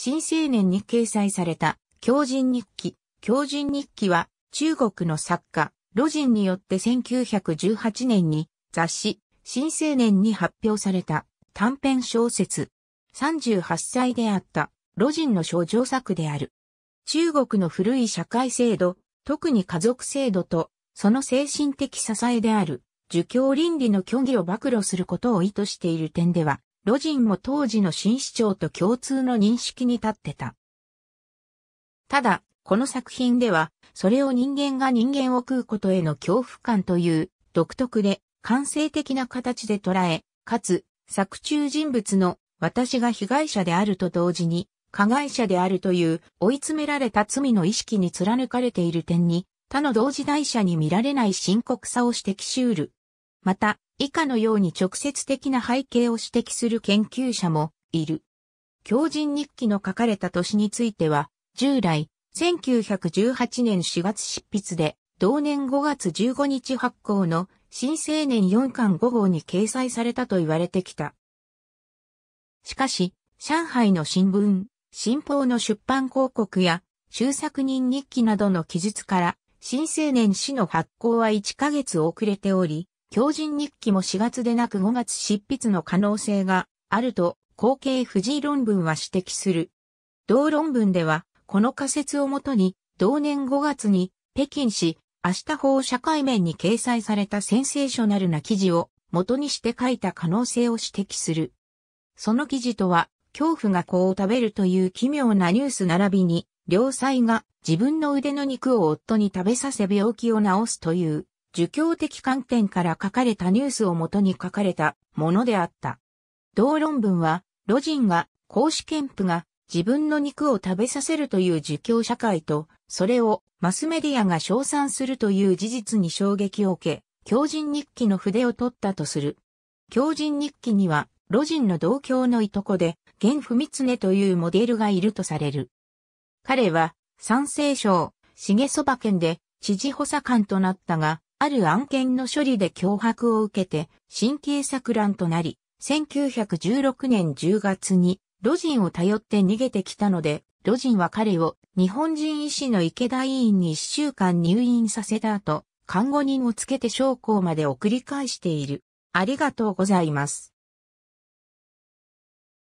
新青年に掲載された、狂人日記。狂人日記は、中国の作家、魯人によって1918年に、雑誌、新青年に発表された、短編小説。38歳であった、魯人の症状作である。中国の古い社会制度、特に家族制度と、その精神的支えである、儒教倫理の虚偽を暴露することを意図している点では、魯迅も当時の新市長と共通の認識に立ってた。ただ、この作品では、それを人間が人間を食うことへの恐怖感という独特で感性的な形で捉え、かつ、作中人物の私が被害者であると同時に、加害者であるという追い詰められた罪の意識に貫かれている点に、他の同時代者に見られない深刻さを指摘しうる。また、以下のように直接的な背景を指摘する研究者もいる。狂人日記の書かれた年については、従来、1918年4月執筆で、同年5月15日発行の新青年4巻5号に掲載されたと言われてきた。しかし、上海の新聞、新報の出版広告や、終作人日記などの記述から、新青年誌の発行は1ヶ月遅れており、狂人日記も4月でなく5月執筆の可能性があると、後継藤井論文は指摘する。同論文では、この仮説をもとに、同年5月に、北京市、明日法社会面に掲載されたセンセーショナルな記事を元にして書いた可能性を指摘する。その記事とは、恐怖が子を食べるという奇妙なニュース並びに、良妻が自分の腕の肉を夫に食べさせ病気を治すという儒教的観点から書かれたニュースをもとに書かれたものであった。同論文は、路人が、孔子憲夫が自分の肉を食べさせるという儒教社会と、それをマスメディアが称賛するという事実に衝撃を受け、狂人日記の筆を取ったとする。狂人日記には、路人の同郷のいとこで、玄文ねというモデルがいるとされる。彼は、三世省、重そば県で、知事補佐官となったが、ある案件の処理で脅迫を受けて、神経錯乱となり、1916年10月に、ロジンを頼って逃げてきたので、ロジンは彼を日本人医師の池田医院に1週間入院させた後、看護人をつけて証拠まで送り返している。ありがとうございます。